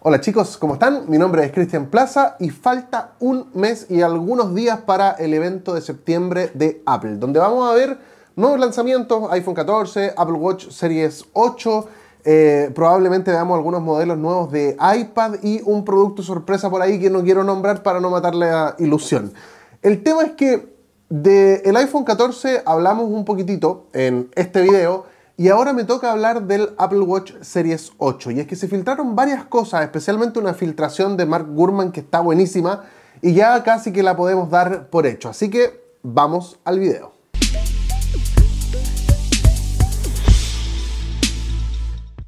Hola chicos, ¿cómo están? Mi nombre es Cristian Plaza y falta un mes y algunos días para el evento de septiembre de Apple, donde vamos a ver nuevos lanzamientos, iPhone 14, Apple Watch Series 8, eh, probablemente veamos algunos modelos nuevos de iPad y un producto sorpresa por ahí que no quiero nombrar para no matarle la ilusión. El tema es que del iPhone 14 hablamos un poquitito en este video y ahora me toca hablar del Apple Watch Series 8. Y es que se filtraron varias cosas, especialmente una filtración de Mark Gurman que está buenísima y ya casi que la podemos dar por hecho. Así que vamos al video.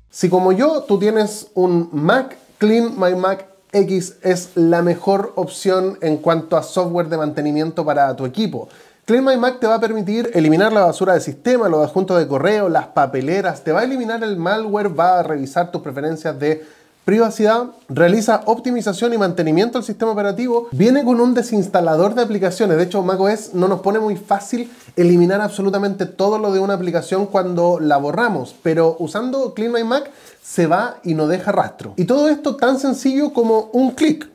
Si como yo tú tienes un Mac, Clean My Mac X es la mejor opción en cuanto a software de mantenimiento para tu equipo. Clean My Mac te va a permitir eliminar la basura del sistema, los adjuntos de correo, las papeleras, te va a eliminar el malware, va a revisar tus preferencias de privacidad, realiza optimización y mantenimiento del sistema operativo, viene con un desinstalador de aplicaciones. De hecho, macOS no nos pone muy fácil eliminar absolutamente todo lo de una aplicación cuando la borramos, pero usando Clean My Mac se va y no deja rastro. Y todo esto tan sencillo como un clic.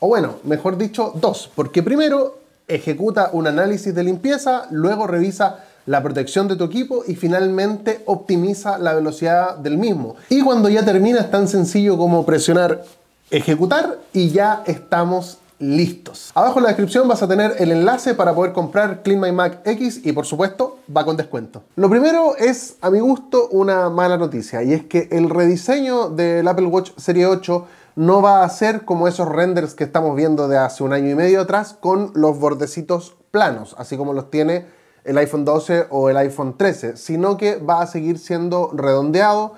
O bueno, mejor dicho, dos, porque primero ejecuta un análisis de limpieza, luego revisa la protección de tu equipo y finalmente optimiza la velocidad del mismo. Y cuando ya termina es tan sencillo como presionar ejecutar y ya estamos listos. Abajo en la descripción vas a tener el enlace para poder comprar Clean My Mac X y por supuesto va con descuento. Lo primero es a mi gusto una mala noticia y es que el rediseño del Apple Watch Serie 8 no va a ser como esos renders que estamos viendo de hace un año y medio atrás con los bordecitos planos, así como los tiene el iPhone 12 o el iPhone 13, sino que va a seguir siendo redondeado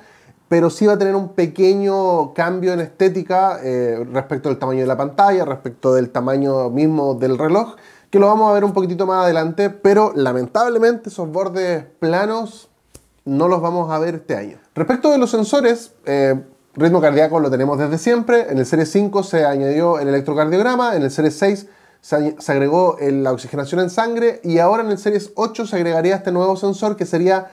pero sí va a tener un pequeño cambio en estética eh, respecto del tamaño de la pantalla, respecto del tamaño mismo del reloj, que lo vamos a ver un poquitito más adelante, pero lamentablemente esos bordes planos no los vamos a ver este año. Respecto de los sensores, eh, ritmo cardíaco lo tenemos desde siempre, en el Serie 5 se añadió el electrocardiograma, en el Series 6 se, agregó la oxigenación en sangre y ahora en el Series 8 se agregaría este nuevo sensor que sería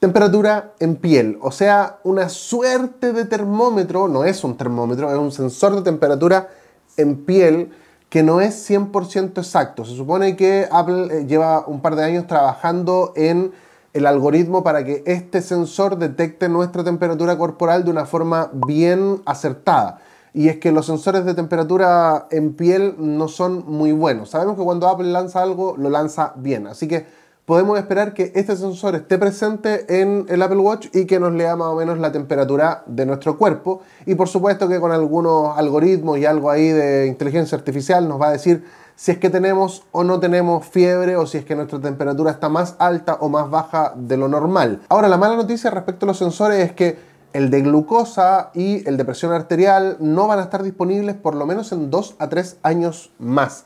Temperatura en piel, o sea, una suerte de termómetro, no es un termómetro, es un sensor de temperatura en piel que no es 100% exacto. Se supone que Apple eh, lleva un par de años trabajando en el algoritmo para que este sensor detecte nuestra temperatura corporal de una forma bien acertada. Y es que los sensores de temperatura en piel no son muy buenos. Sabemos que cuando Apple lanza algo, lo lanza bien. Así que podemos esperar que este sensor esté presente en el Apple Watch y que nos lea más o menos la temperatura de nuestro cuerpo. Y por supuesto que con algunos algoritmos y algo ahí de inteligencia artificial nos va a decir si es que tenemos o no tenemos fiebre o si es que nuestra temperatura está más alta o más baja de lo normal. Ahora, la mala noticia respecto a los sensores es que el de glucosa y el de presión arterial no van a estar disponibles por lo menos en 2 a 3 años más.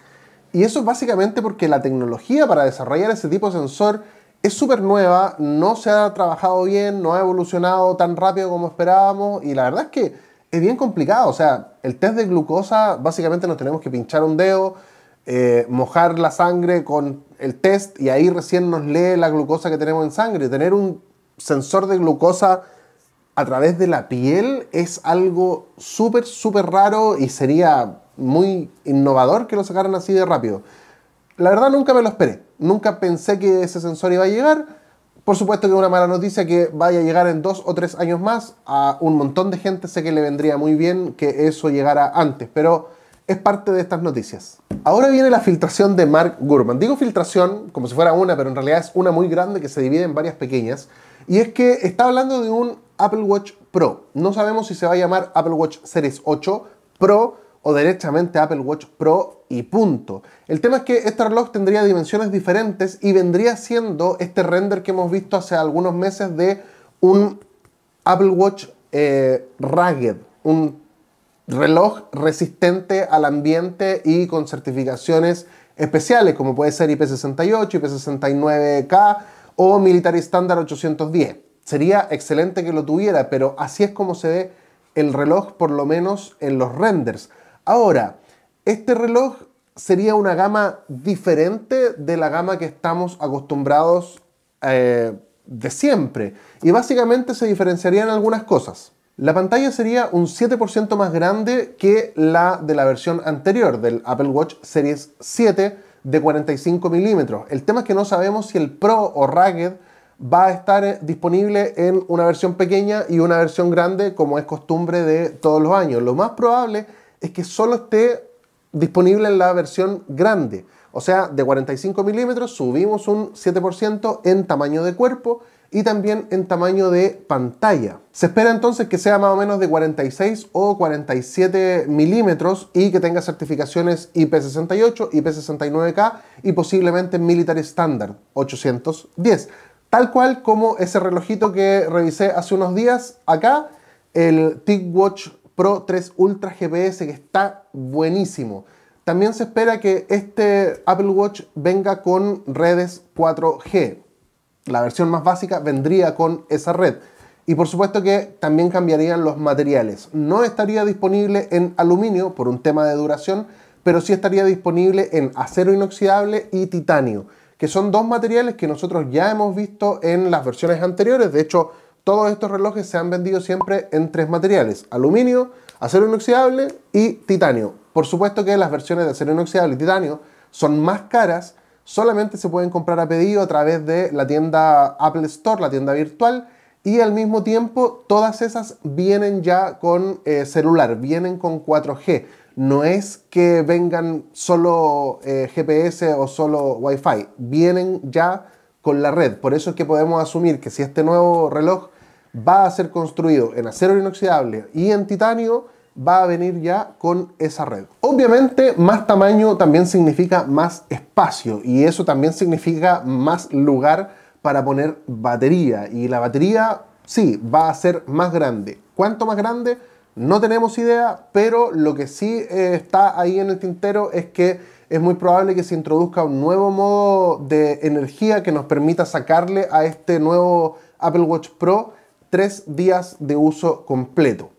Y eso es básicamente porque la tecnología para desarrollar ese tipo de sensor es súper nueva, no se ha trabajado bien, no ha evolucionado tan rápido como esperábamos y la verdad es que es bien complicado. O sea, el test de glucosa básicamente nos tenemos que pinchar un dedo, eh, mojar la sangre con el test y ahí recién nos lee la glucosa que tenemos en sangre. Tener un sensor de glucosa a través de la piel es algo súper, súper raro y sería muy innovador que lo sacaran así de rápido. La verdad nunca me lo esperé, nunca pensé que ese sensor iba a llegar. Por supuesto que es una mala noticia que vaya a llegar en dos o tres años más a un montón de gente. Sé que le vendría muy bien que eso llegara antes, pero es parte de estas noticias. Ahora viene la filtración de Mark Gurman. Digo filtración como si fuera una, pero en realidad es una muy grande que se divide en varias pequeñas. Y es que está hablando de un Apple Watch Pro. No sabemos si se va a llamar Apple Watch Series 8 Pro o directamente Apple Watch Pro y punto. El tema es que este reloj tendría dimensiones diferentes y vendría siendo este render que hemos visto hace algunos meses de un Apple Watch eh, Rugged, un reloj resistente al ambiente y con certificaciones especiales como puede ser IP68, IP69K o Military Standard 810 sería excelente que lo tuviera, pero así es como se ve el reloj, por lo menos en los renders. Ahora, este reloj sería una gama diferente de la gama que estamos acostumbrados eh, de siempre. Y básicamente se diferenciarían algunas cosas. La pantalla sería un 7% más grande que la de la versión anterior, del Apple Watch Series 7 de 45 milímetros. El tema es que no sabemos si el Pro o Racket va a estar eh, disponible en una versión pequeña y una versión grande, como es costumbre de todos los años. Lo más probable es que solo esté disponible en la versión grande. O sea, de 45 milímetros subimos un 7% en tamaño de cuerpo y también en tamaño de pantalla. Se espera entonces que sea más o menos de 46 o 47 milímetros y que tenga certificaciones IP68, IP69K y posiblemente Military Standard 810. Tal cual como ese relojito que revisé hace unos días acá, el TicWatch Pro 3 Ultra GPS que está buenísimo. También se espera que este Apple Watch venga con redes 4G. La versión más básica vendría con esa red. Y por supuesto que también cambiarían los materiales. No estaría disponible en aluminio por un tema de duración, pero sí estaría disponible en acero inoxidable y titanio que son dos materiales que nosotros ya hemos visto en las versiones anteriores. De hecho, todos estos relojes se han vendido siempre en tres materiales, aluminio, acero inoxidable y titanio. Por supuesto que las versiones de acero inoxidable y titanio son más caras, solamente se pueden comprar a pedido a través de la tienda Apple Store, la tienda virtual, y al mismo tiempo todas esas vienen ya con eh, celular, vienen con 4G no es que vengan solo eh, GPS o solo Wi-Fi, vienen ya con la red. Por eso es que podemos asumir que si este nuevo reloj va a ser construido en acero inoxidable y en titanio, va a venir ya con esa red. Obviamente más tamaño también significa más espacio y eso también significa más lugar para poner batería y la batería sí va a ser más grande. ¿Cuánto más grande? No tenemos idea, pero lo que sí eh, está ahí en el tintero es que es muy probable que se introduzca un nuevo modo de energía que nos permita sacarle a este nuevo Apple Watch Pro tres días de uso completo.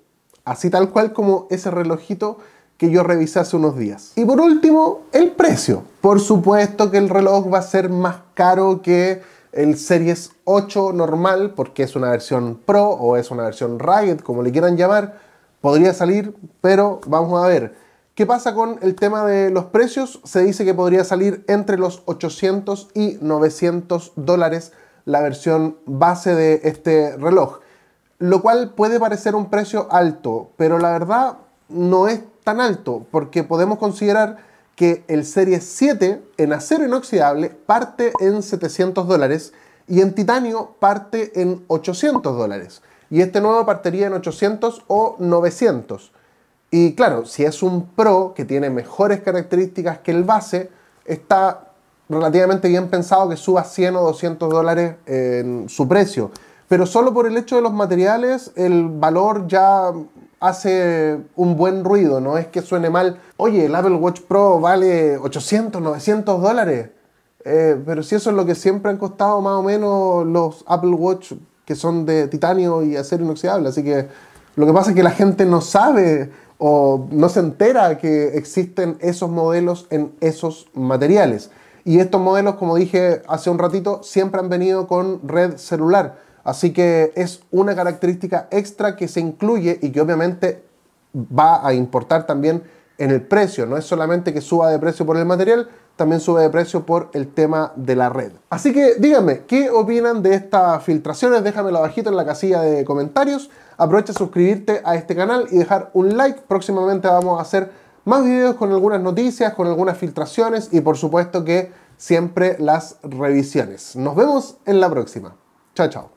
Así tal cual como ese relojito que yo revisé hace unos días. Y por último, el precio. Por supuesto que el reloj va a ser más caro que el Series 8 normal, porque es una versión Pro o es una versión Riot, como le quieran llamar podría salir, pero vamos a ver. ¿Qué pasa con el tema de los precios? Se dice que podría salir entre los 800 y 900 dólares la versión base de este reloj, lo cual puede parecer un precio alto, pero la verdad no es tan alto, porque podemos considerar que el Serie 7 en acero inoxidable parte en 700 dólares y en titanio parte en 800 dólares y este nuevo partiría en 800 o 900. Y claro, si es un Pro que tiene mejores características que el base, está relativamente bien pensado que suba 100 o 200 dólares en su precio. Pero solo por el hecho de los materiales, el valor ya hace un buen ruido, no es que suene mal. Oye, el Apple Watch Pro vale 800, 900 dólares. Eh, pero si eso es lo que siempre han costado más o menos los Apple Watch que son de titanio y acero inoxidable. Así que lo que pasa es que la gente no sabe o no se entera que existen esos modelos en esos materiales. Y estos modelos, como dije hace un ratito, siempre han venido con red celular. Así que es una característica extra que se incluye y que obviamente va a importar también en el precio. No es solamente que suba de precio por el material, también sube de precio por el tema de la red. Así que díganme, ¿qué opinan de estas filtraciones? Déjamelo abajito en la casilla de comentarios. Aprovecha suscribirte a este canal y dejar un like. Próximamente vamos a hacer más videos con algunas noticias, con algunas filtraciones y por supuesto que siempre las revisiones. Nos vemos en la próxima. Chao, chao.